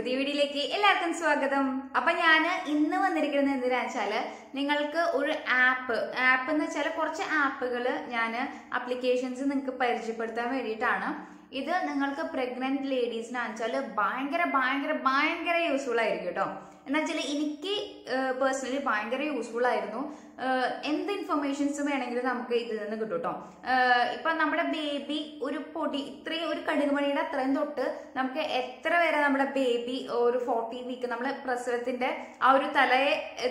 പുതിയ വീഡിയോയിലേക്ക് എല്ലാവർക്കും സ്വാഗതം അപ്പൊ ഞാൻ ഇന്ന് വന്നിരിക്കുന്നത് എന്തിനാ വെച്ചാല് നിങ്ങൾക്ക് ഒരു ആപ്പ് ആപ്പ് എന്ന് വെച്ചാൽ കുറച്ച് ആപ്പുകൾ ഞാൻ അപ്ലിക്കേഷൻസ് നിങ്ങൾക്ക് പരിചയപ്പെടുത്താൻ വേണ്ടിയിട്ടാണ് ഇത് നിങ്ങൾക്ക് പ്രഗ്നന്റ് ലേഡീസിനാണെന്ന് വെച്ചാൽ ഭയങ്കര ഭയങ്കര ഭയങ്കര യൂസ്ഫുൾ ആയിരിക്കും കേട്ടോ എന്നാ വെച്ചാൽ എനിക്ക് പേഴ്സണലി ഭയങ്കര യൂസ്ഫുൾ ആയിരുന്നു എന്ത് ഇൻഫർമേഷൻസ് വേണമെങ്കിലും നമുക്ക് ഇതിൽ നിന്ന് കിട്ടും കേട്ടോ ഇപ്പം നമ്മുടെ ബേബി ഒരു പൊടി ഇത്രയും ഒരു കടുകുമണിയുടെ അത്രയും തൊട്ട് നമുക്ക് എത്ര വരെ നമ്മുടെ ബേബി ഒരു ഫോർട്ടീൻ വീക്ക് നമ്മൾ പ്രസവത്തിന്റെ ആ ഒരു തലേ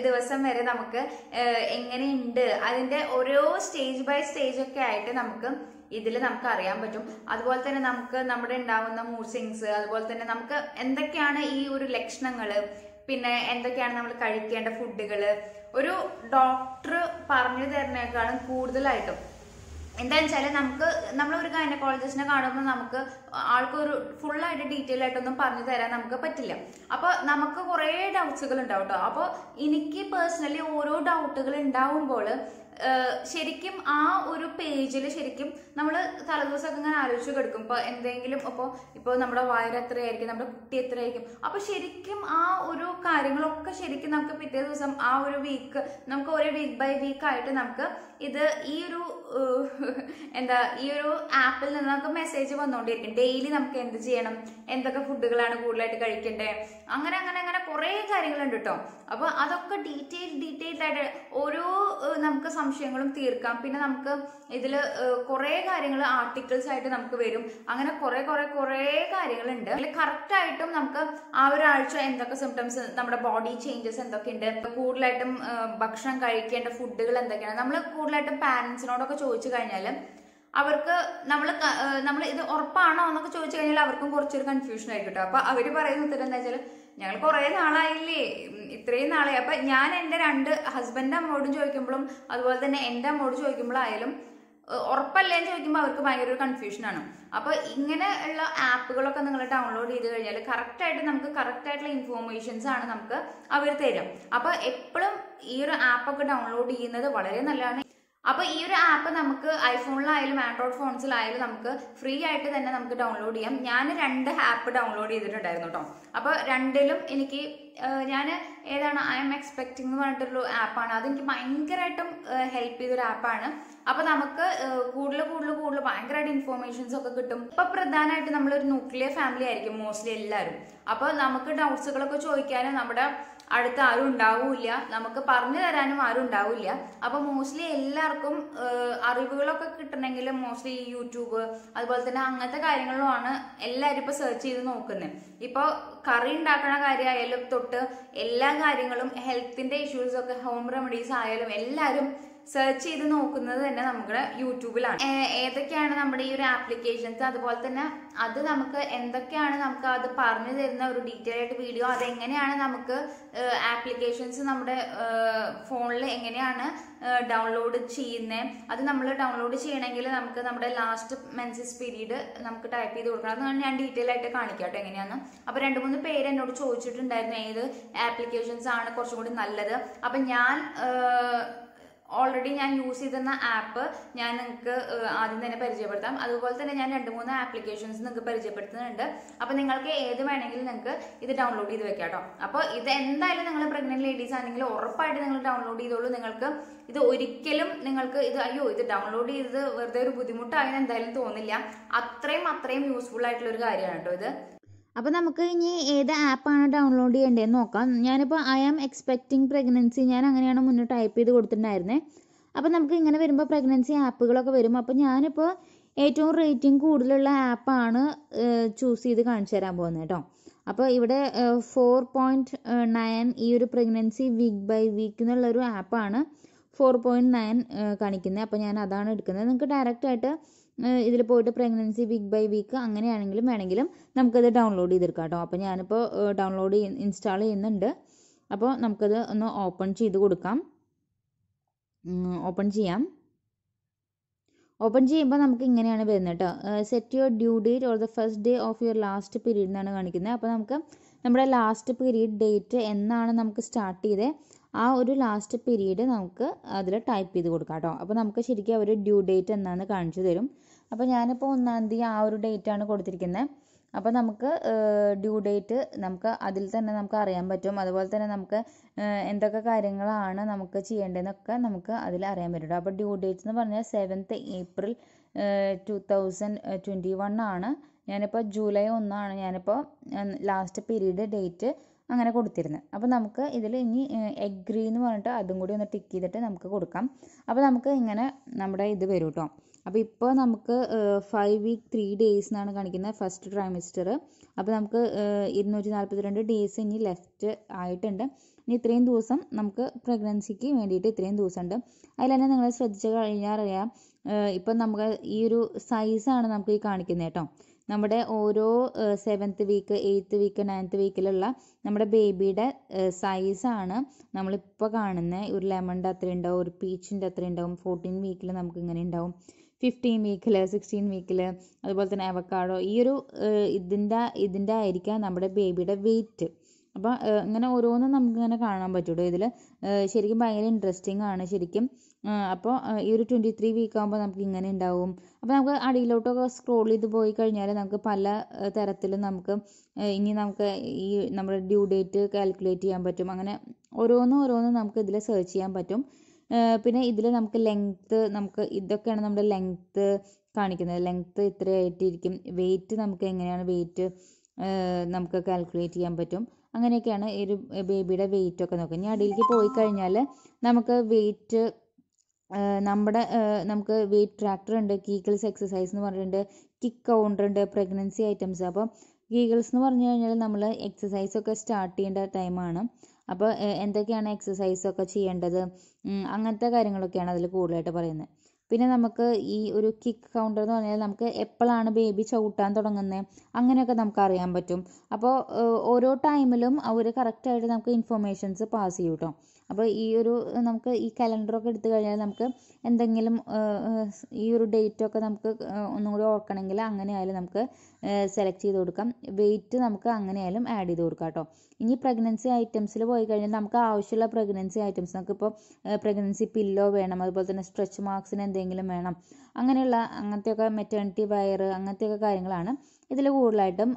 ദിവസം വരെ നമുക്ക് എങ്ങനെയുണ്ട് അതിന്റെ ഓരോ സ്റ്റേജ് ബൈ സ്റ്റേജ് ഒക്കെ ആയിട്ട് നമുക്ക് ഇതിൽ നമുക്ക് അറിയാൻ പറ്റും അതുപോലെ തന്നെ നമുക്ക് നമ്മുടെ ഉണ്ടാകുന്ന മൂഡ് സിങ്സ് അതുപോലെ തന്നെ നമുക്ക് എന്തൊക്കെയാണ് ഈ ഒരു ലക്ഷണങ്ങൾ പിന്നെ എന്തൊക്കെയാണ് നമ്മൾ കഴിക്കേണ്ട ഫുഡുകൾ ഒരു ഡോക്ടർ പറഞ്ഞു തരുന്നേക്കാളും കൂടുതലായിട്ടും എന്താണെന്ന് വെച്ചാൽ നമുക്ക് നമ്മളൊരു ഗൈനക്കോളജിസ്റ്റിനെ കാണുമ്പോൾ നമുക്ക് ആൾക്കൊരു ഫുള്ളായിട്ട് ഡീറ്റെയിൽ ആയിട്ടൊന്നും പറഞ്ഞു തരാൻ നമുക്ക് പറ്റില്ല അപ്പോൾ നമുക്ക് കുറേ ഡൗട്ട്സുകൾ ഉണ്ടാവും കേട്ടോ അപ്പോൾ എനിക്ക് പേഴ്സണലി ഓരോ ഡൗട്ടുകൾ ഉണ്ടാവുമ്പോൾ ശരിക്കും ആ ഒരു പേജിൽ ശരിക്കും നമ്മൾ തലേദിവസമൊക്കെ ഇങ്ങനെ ആലോചിച്ച് കൊടുക്കും ഇപ്പൊ എന്തെങ്കിലും ഇപ്പോൾ ഇപ്പൊ നമ്മുടെ വയറ് എത്രയായിരിക്കും നമ്മുടെ കുട്ടി എത്രയായിരിക്കും അപ്പോൾ ശരിക്കും ആ ഒരു കാര്യങ്ങളൊക്കെ ശരിക്കും നമുക്ക് പിറ്റേ ദിവസം ആ ഒരു വീക്ക് നമുക്ക് ഓരോ വീക്ക് ബൈ വീക്ക് ആയിട്ട് നമുക്ക് ഇത് ഈ ഒരു എന്താ ഈ ഒരു ആപ്പിൽ നിന്ന് നമുക്ക് മെസ്സേജ് വന്നുകൊണ്ടിരിക്കും ഡെയിലി നമുക്ക് എന്ത് ചെയ്യണം എന്തൊക്കെ ഫുഡുകളാണ് കൂടുതലായിട്ട് കഴിക്കേണ്ടത് അങ്ങനെ അങ്ങനെ അങ്ങനെ കുറേ കാര്യങ്ങളുണ്ട് കേട്ടോ അപ്പോൾ അതൊക്കെ ഡീറ്റെയിൽ ഡീറ്റെയിൽഡ് ആയിട്ട് ഓരോ നമുക്ക് സംശയങ്ങളും തീർക്കാം പിന്നെ നമുക്ക് ഇതിൽ കുറേ കാര്യങ്ങൾ ആർട്ടിക്കിൾസ് ആയിട്ട് നമുക്ക് വരും അങ്ങനെ കുറേ കുറേ കുറേ കാര്യങ്ങളുണ്ട് അതിൽ കറക്റ്റായിട്ടും നമുക്ക് ആ ഒരാഴ്ച എന്തൊക്കെ സിംറ്റംസ് നമ്മുടെ ബോഡി ചേഞ്ചസ് എന്തൊക്കെയുണ്ട് കൂടുതലായിട്ടും ഭക്ഷണം കഴിക്കേണ്ട ഫുഡുകൾ എന്തൊക്കെയാണ് നമ്മൾ കൂടുതൽ കൂടുതലായിട്ടും പാരൻസിനോടൊക്കെ ചോദിച്ചു കഴിഞ്ഞാൽ അവർക്ക് നമ്മൾ നമ്മൾ ഇത് ഉറപ്പാണോ എന്നൊക്കെ ചോദിച്ചു കഴിഞ്ഞാൽ അവർക്കും കുറച്ചൊരു കൺഫ്യൂഷൻ ആയിരിക്കും കേട്ടോ അപ്പോൾ അവർ പറയുന്ന ഉത്തരം എന്താ വെച്ചാൽ ഞങ്ങൾ കുറേ നാളായില്ലേ ഇത്രയും നാളെ അപ്പം ഞാൻ എൻ്റെ രണ്ട് ഹസ്ബൻഡ് അമ്മോടും ചോദിക്കുമ്പോഴും അതുപോലെ തന്നെ എൻ്റെ അമ്മോട് ചോദിക്കുമ്പോഴായാലും ഉറപ്പല്ലേ എന്ന് ചോദിക്കുമ്പോൾ അവർക്ക് ഭയങ്കര ഒരു കൺഫ്യൂഷനാണ് അപ്പോൾ ഇങ്ങനെ ഉള്ള ആപ്പുകളൊക്കെ നിങ്ങൾ ഡൗൺലോഡ് ചെയ്ത് കഴിഞ്ഞാൽ കറക്റ്റായിട്ട് നമുക്ക് കറക്റ്റായിട്ടുള്ള ഇൻഫോർമേഷൻസ് ആണ് നമുക്ക് അവർ തരും അപ്പോൾ എപ്പോഴും ഈ ഒരു ആപ്പൊക്കെ ഡൗൺലോഡ് ചെയ്യുന്നത് വളരെ നല്ലതാണ് അപ്പോൾ ഈ ഒരു ആപ്പ് നമുക്ക് ഐഫോണിലായാലും ആൻഡ്രോയിഡ് ഫോൺസിലായാലും നമുക്ക് ഫ്രീ ആയിട്ട് തന്നെ നമുക്ക് ഡൗൺലോഡ് ചെയ്യാം ഞാൻ രണ്ട് ആപ്പ് ഡൗൺലോഡ് ചെയ്തിട്ടുണ്ടായിരുന്നു കേട്ടോ അപ്പോൾ രണ്ടിലും എനിക്ക് ഞാൻ ഏതാണ് ഐ എം എക്സ്പെക്റ്റിംഗ് എന്ന് പറഞ്ഞിട്ടൊരു ആപ്പാണ് അതെനിക്ക് ഭയങ്കരമായിട്ടും ഹെൽപ്പ് ചെയ്തൊരു ആപ്പാണ് അപ്പോൾ നമുക്ക് കൂടുതൽ കൂടുതൽ കൂടുതൽ ഭയങ്കരമായിട്ട് ഇൻഫോർമേഷൻസ് ഒക്കെ കിട്ടും അപ്പോൾ പ്രധാനമായിട്ട് നമ്മളൊരു ന്യൂക്ലിയർ ഫാമിലി ആയിരിക്കും മോസ്റ്റ്ലി എല്ലാവരും അപ്പോൾ നമുക്ക് ഡൗട്ട്സുകളൊക്കെ ചോദിക്കാനും നമ്മുടെ അടുത്ത് ആരും ഉണ്ടാവില്ല നമുക്ക് പറഞ്ഞു തരാനും ആരും ഉണ്ടാവില്ല അപ്പോൾ മോസ്റ്റ്ലി എല്ലാവർക്കും അറിവുകളൊക്കെ കിട്ടണമെങ്കിൽ മോസ്റ്റ്ലി യൂട്യൂബ് അതുപോലെ തന്നെ അങ്ങനത്തെ കാര്യങ്ങളുമാണ് എല്ലാവരും ഇപ്പൊ സെർച്ച് ചെയ്ത് നോക്കുന്നത് ഇപ്പോൾ കറി ഉണ്ടാക്കണ കാര്യമായാലും തൊട്ട് എല്ലാ കാര്യങ്ങളും ഇഷ്യൂസ് ഇഷ്യൂസൊക്കെ ഹോം റെമഡീസ് ആയാലും എല്ലാവരും സെർച്ച് ചെയ്ത് നോക്കുന്നത് തന്നെ നമ്മുടെ യൂട്യൂബിലാണ് ഏതൊക്കെയാണ് നമ്മുടെ ഈ ഒരു ആപ്ലിക്കേഷൻസ് അതുപോലെ തന്നെ അത് നമുക്ക് എന്തൊക്കെയാണ് നമുക്ക് അത് പറഞ്ഞു തരുന്ന ഒരു ഡീറ്റെയിൽ ആയിട്ട് വീഡിയോ അതെങ്ങനെയാണ് നമുക്ക് ആപ്ലിക്കേഷൻസ് നമ്മുടെ ഫോണിൽ എങ്ങനെയാണ് ഡൗൺലോഡ് ചെയ്യുന്നത് അത് നമ്മൾ ഡൗൺലോഡ് ചെയ്യണമെങ്കിൽ നമുക്ക് നമ്മുടെ ലാസ്റ്റ് മെൻസസ് പീരീഡ് നമുക്ക് ടൈപ്പ് ചെയ്ത് കൊടുക്കണം അത് ഞാൻ ഡീറ്റെയിൽ ആയിട്ട് കാണിക്കാട്ടോ എങ്ങനെയാന്ന് അപ്പോൾ രണ്ട് മൂന്ന് പേര് എന്നോട് ചോദിച്ചിട്ടുണ്ടായിരുന്നു ഏത് ആപ്ലിക്കേഷൻസ് ആണ് കുറച്ചും കൂടി നല്ലത് അപ്പം ഞാൻ ഓൾറെഡി ഞാൻ യൂസ് ചെയ്തിരുന്ന ആപ്പ് ഞാൻ നിങ്ങൾക്ക് ആദ്യം തന്നെ പരിചയപ്പെടുത്താം അതുപോലെ തന്നെ ഞാൻ രണ്ട് മൂന്ന് ആപ്ലിക്കേഷൻസ് നിങ്ങൾക്ക് പരിചയപ്പെടുത്തുന്നുണ്ട് അപ്പോൾ നിങ്ങൾക്ക് ഏത് വേണമെങ്കിലും നിങ്ങൾക്ക് ഇത് ഡൗൺലോഡ് ചെയ്ത് വെക്കാം കേട്ടോ അപ്പോൾ ഇത് എന്തായാലും നിങ്ങൾ പ്രഗ്നന്റ് ലേഡീസ് ആണെങ്കിൽ ഉറപ്പായിട്ട് നിങ്ങൾ ഡൗൺലോഡ് ചെയ്തോളൂ നിങ്ങൾക്ക് ഇത് ഒരിക്കലും നിങ്ങൾക്ക് ഇത് അയ്യോ ഇത് ഡൗൺലോഡ് ചെയ്തത് വെറുതെ ഒരു ബുദ്ധിമുട്ടായെന്ന് എന്തായാലും തോന്നില്ല അത്രയും അത്രയും യൂസ്ഫുൾ ആയിട്ടുള്ള ഒരു കാര്യമാണ് കേട്ടോ ഇത് അപ്പോൾ നമുക്ക് ഇനി ഏത് ആപ്പാണ് ഡൗൺലോഡ് ചെയ്യേണ്ടതെന്ന് നോക്കാം ഞാനിപ്പോൾ ഐ ആം എക്സ്പെക്റ്റിംഗ് പ്രഗ്നൻസി ഞാൻ അങ്ങനെയാണ് മുന്നേ ടൈപ്പ് ചെയ്ത് കൊടുത്തിട്ടുണ്ടായിരുന്നേ അപ്പോൾ നമുക്ക് ഇങ്ങനെ വരുമ്പോൾ പ്രഗ്നൻസി ആപ്പുകളൊക്കെ വരും അപ്പോൾ ഞാനിപ്പോൾ ഏറ്റവും റേറ്റിംഗ് കൂടുതലുള്ള ആപ്പാണ് ചൂസ് ചെയ്ത് കാണിച്ചു തരാൻ പോകുന്നത് കേട്ടോ അപ്പോൾ ഇവിടെ ഫോർ പോയിൻറ്റ് നയൻ ഈ ഒരു പ്രഗ്നൻസി വീക്ക് ബൈ വീക്ക് എന്നുള്ള ഒരു ആപ്പാണ് ഫോർ പോയിൻറ്റ് നയൻ കാണിക്കുന്നത് അപ്പോൾ ഞാൻ അതാണ് എടുക്കുന്നത് നിങ്ങൾക്ക് ഡയറക്റ്റായിട്ട് ഇതിൽ പോയിട്ട് പ്രഗ്നൻസി വീക്ക് ബൈ വീക്ക് അങ്ങനെയാണെങ്കിലും വേണമെങ്കിലും നമുക്കത് ഡൗൺലോഡ് ചെയ്തെടുക്കാം കേട്ടോ അപ്പോൾ ഞാനിപ്പോൾ ഡൗൺലോഡ് ഇൻസ്റ്റാൾ ചെയ്യുന്നുണ്ട് അപ്പോൾ നമുക്കത് ഒന്ന് ഓപ്പൺ ചെയ്ത് കൊടുക്കാം ഓപ്പൺ ചെയ്യാം ഓപ്പൺ ചെയ്യുമ്പോൾ നമുക്ക് ഇങ്ങനെയാണ് വരുന്നത് കേട്ടോ set your due date or the first day of your last period എന്നാണ് കാണിക്കുന്നത് അപ്പോൾ നമുക്ക് നമ്മുടെ ലാസ്റ്റ് പീരീഡ് ഡേറ്റ് എന്നാണ് നമുക്ക് സ്റ്റാർട്ട് ചെയ്തത് ആ ഒരു ലാസ്റ്റ് പീരീഡ് നമുക്ക് അതിൽ ടൈപ്പ് ചെയ്ത് കൊടുക്കാം കേട്ടോ അപ്പോൾ നമുക്ക് ശരിക്കും അവർ ഡ്യൂ ഡേറ്റ് എന്നാണ് കാണിച്ചു തരും അപ്പോൾ ഞാനിപ്പോൾ ഒന്നാം തീയതി ആ ഒരു ഡേറ്റാണ് കൊടുത്തിരിക്കുന്നത് അപ്പോൾ നമുക്ക് ഡ്യൂ ഡേറ്റ് നമുക്ക് അതിൽ തന്നെ നമുക്ക് അറിയാൻ പറ്റും അതുപോലെ തന്നെ നമുക്ക് എന്തൊക്കെ കാര്യങ്ങളാണ് നമുക്ക് ചെയ്യേണ്ടതെന്നൊക്കെ നമുക്ക് അതിൽ അറിയാൻ പറ്റും അപ്പോൾ ഡ്യൂ ഡേറ്റ് എന്ന് പറഞ്ഞാൽ seventh April two thousand twenty one ആണ് ഞാനിപ്പോൾ ജൂലൈ ഒന്നാണ് ഞാനിപ്പോൾ ലാസ്റ്റ് പീരീഡ് ഡേറ്റ് അങ്ങനെ കൊടുത്തിരുന്നത് അപ്പോൾ നമുക്ക് ഇതിൽ ഇനി എഗ്രി എന്ന് പറഞ്ഞിട്ട് അതും കൂടി ഒന്ന് ടിക്ക് ചെയ്തിട്ട് നമുക്ക് കൊടുക്കാം അപ്പോൾ നമുക്ക് ഇങ്ങനെ നമ്മുടെ ഇത് വരും കേട്ടോ അപ്പോൾ ഇപ്പോൾ നമുക്ക് ഫൈവ് വീക്ക് ത്രീ ഡേയ്സ് എന്നാണ് കാണിക്കുന്നത് ഫസ്റ്റ് ട്രൈമിസ്റ്റർ അപ്പോൾ നമുക്ക് ഇരുന്നൂറ്റി നാൽപ്പത്തി രണ്ട് ഡേയ്സ് ഇനി ലെഫ്റ്റ് ആയിട്ടുണ്ട് ഇനി ഇത്രയും ദിവസം നമുക്ക് പ്രഗ്നൻസിക്ക് വേണ്ടിയിട്ട് ഇത്രയും ദിവസമുണ്ട് അതിൽ തന്നെ നിങ്ങൾ ശ്രദ്ധിച്ച് കഴിഞ്ഞാറിയാം ഇപ്പം നമുക്ക് ഈ ഒരു സൈസാണ് നമുക്ക് ഈ കാണിക്കുന്നത് കേട്ടോ നമ്മുടെ ഓരോ seventh week eighth week ninth വീക്കിലുള്ള നമ്മുടെ ബേബിയുടെ സൈസാണ് നമ്മളിപ്പോൾ കാണുന്നത് ഒരു ലെമണിൻ്റെ അത്രയുണ്ടാവും ഒരു പീച്ചിൻ്റെ അത്രയുണ്ടാവും ഫോർട്ടീൻ വീക്കിൽ നമുക്ക് ഇങ്ങനെ ഉണ്ടാവും ഫിഫ്റ്റീൻ വീക്കിൽ സിക്സ്റ്റീൻ വീക്കിൽ അതുപോലെ തന്നെ അവക്കാടോ ഈ ഒരു ഇതിൻ്റെ ഇതിൻ്റെ ആയിരിക്കാം നമ്മുടെ ബേബിയുടെ വെയിറ്റ് അപ്പോൾ ഇങ്ങനെ ഓരോന്നും നമുക്ക് ഇങ്ങനെ കാണാൻ പറ്റുള്ളൂ ഇതിൽ ശരിക്കും ഭയങ്കര ഇൻട്രസ്റ്റിംഗ് ആണ് ശരിക്കും അപ്പോൾ ഈ ഒരു ട്വൻറ്റി ത്രീ വീക്ക് ആകുമ്പോൾ നമുക്ക് ഇങ്ങനെ ഉണ്ടാവും അപ്പോൾ നമുക്ക് അടിയിലോട്ടൊക്കെ സ്ക്രോൾ ചെയ്ത് പോയി കഴിഞ്ഞാൽ നമുക്ക് പല തരത്തിലും നമുക്ക് ഇനി നമുക്ക് ഈ നമ്മുടെ ഡ്യൂ ഡേറ്റ് കാൽക്കുലേറ്റ് ചെയ്യാൻ പറ്റും അങ്ങനെ ഓരോന്നും ഓരോന്നും നമുക്ക് ഇതിൽ സെർച്ച് ചെയ്യാൻ പറ്റും പിന്നെ ഇതിൽ നമുക്ക് ലെങ്ത്ത് നമുക്ക് ഇതൊക്കെയാണ് നമ്മുടെ ലെങ്ത്ത് കാണിക്കുന്നത് ലെങ്ത്ത് ഇത്രയായിട്ടിരിക്കും വെയിറ്റ് നമുക്ക് എങ്ങനെയാണ് വെയിറ്റ് നമുക്ക് കാൽക്കുലേറ്റ് ചെയ്യാൻ പറ്റും അങ്ങനെയൊക്കെയാണ് ഈ ഒരു ബേബിയുടെ വെയിറ്റ് ഒക്കെ നോക്കുക ഇനി അടിയിലേക്ക് പോയി കഴിഞ്ഞാൽ നമുക്ക് വെയിറ്റ് നമ്മുടെ നമുക്ക് വെയിറ്റ് ട്രാക്ടർ ഉണ്ട് കീഗിൾസ് എക്സസൈസ് എന്ന് പറഞ്ഞിട്ടുണ്ട് കിക്ക് കൗണ്ടർ ഉണ്ട് പ്രഗ്നൻസി ഐറ്റംസ് അപ്പം ഗീഗിൾസ് എന്ന് പറഞ്ഞു കഴിഞ്ഞാൽ നമ്മൾ എക്സസൈസ് ഒക്കെ സ്റ്റാർട്ട് ചെയ്യേണ്ട ടൈമാണ് അപ്പോൾ എന്തൊക്കെയാണ് എക്സസൈസ് ഒക്കെ ചെയ്യേണ്ടത് അങ്ങനത്തെ കാര്യങ്ങളൊക്കെയാണ് അതിൽ കൂടുതലായിട്ട് പറയുന്നത് പിന്നെ നമുക്ക് ഈ ഒരു കിക്ക് കൗണ്ടർ എന്ന് പറഞ്ഞാൽ നമുക്ക് എപ്പോഴാണ് ബേബി ചവിട്ടാൻ തുടങ്ങുന്നത് അങ്ങനെയൊക്കെ നമുക്ക് അറിയാൻ പറ്റും അപ്പോൾ ഓരോ ടൈമിലും അവർ കറക്റ്റായിട്ട് നമുക്ക് ഇൻഫർമേഷൻസ് പാസ് ചെയ്യും കേട്ടോ അപ്പോൾ ഈ ഒരു നമുക്ക് ഈ കലണ്ടറൊക്കെ എടുത്തു കഴിഞ്ഞാൽ നമുക്ക് എന്തെങ്കിലും ഈ ഒരു ഡേറ്റൊക്കെ നമുക്ക് ഒന്നുകൂടി ഓർക്കണമെങ്കിൽ അങ്ങനെ ആയാലും നമുക്ക് സെലക്ട് ചെയ്ത് കൊടുക്കാം വെയിറ്റ് നമുക്ക് അങ്ങനെ ആയാലും ആഡ് ചെയ്ത് കൊടുക്കാം കേട്ടോ ഇനി പ്രഗ്നൻസി ഐറ്റംസിൽ പോയി കഴിഞ്ഞാൽ നമുക്ക് ആവശ്യമുള്ള പ്രഗ്നൻസി ഐറ്റംസ് നമുക്ക് ഇപ്പോൾ പ്രഗ്നൻസി പില്ലോ വേണം അതുപോലെ തന്നെ സ്ട്രെച്ച് മാർക്സിന് എന്തെങ്കിലും വേണം അങ്ങനെയുള്ള അങ്ങനത്തെയൊക്കെ മെറ്റേണിറ്റി വയർ അങ്ങനത്തെയൊക്കെ കാര്യങ്ങളാണ് ഇതിൽ കൂടുതലായിട്ടും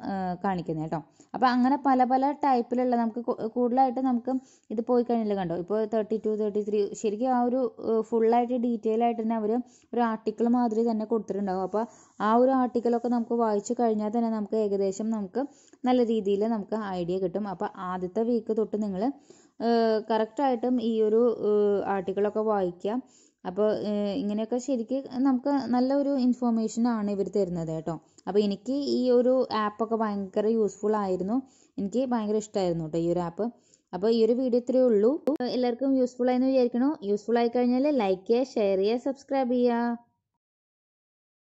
കാണിക്കുന്നത് കേട്ടോ അപ്പോൾ അങ്ങനെ പല പല ടൈപ്പിലുള്ള നമുക്ക് കൂടുതലായിട്ട് നമുക്ക് ഇത് പോയി കഴിഞ്ഞാൽ കണ്ടോ ഇപ്പോൾ തേർട്ടി ടു തേർട്ടി ത്രീ ശരിക്കും ആ ഒരു ഫുള്ളായിട്ട് ഡീറ്റെയിൽ ആയിട്ട് തന്നെ അവർ ഒരു ആർട്ടിക്കിൾ മാതിരി തന്നെ കൊടുത്തിട്ടുണ്ടാകും അപ്പോൾ ആ ഒരു ആർട്ടിക്കിളൊക്കെ നമുക്ക് വായിച്ചു കഴിഞ്ഞാൽ തന്നെ നമുക്ക് ഏകദേശം നമുക്ക് നല്ല രീതിയിൽ നമുക്ക് ഐഡിയ കിട്ടും അപ്പോൾ ആദ്യത്തെ വീക്ക് തൊട്ട് നിങ്ങൾ കറക്റ്റായിട്ടും ഈ ഒരു ആർട്ടിക്കിളൊക്കെ വായിക്കുക അപ്പോൾ ഇങ്ങനെയൊക്കെ ശരിക്ക് നമുക്ക് നല്ല ഒരു ആണ് ഇവർ തരുന്നത് കേട്ടോ അപ്പോൾ എനിക്ക് ഈ ഒരു ആപ്പൊക്കെ ഭയങ്കര യൂസ്ഫുൾ ആയിരുന്നു എനിക്ക് ഭയങ്കര ഇഷ്ടമായിരുന്നു കേട്ടോ ഈ ഒരു ആപ്പ് അപ്പോൾ ഈ ഒരു വീഡിയോ ഇത്രയേ ഉള്ളൂ എല്ലാവർക്കും യൂസ്ഫുൾ ആയെന്ന് വിചാരിക്കണോ യൂസ്ഫുൾ ആയി കഴിഞ്ഞാൽ ലൈക്ക് ചെയ്യുക ഷെയർ ചെയ്യുക സബ്സ്ക്രൈബ് ചെയ്യുക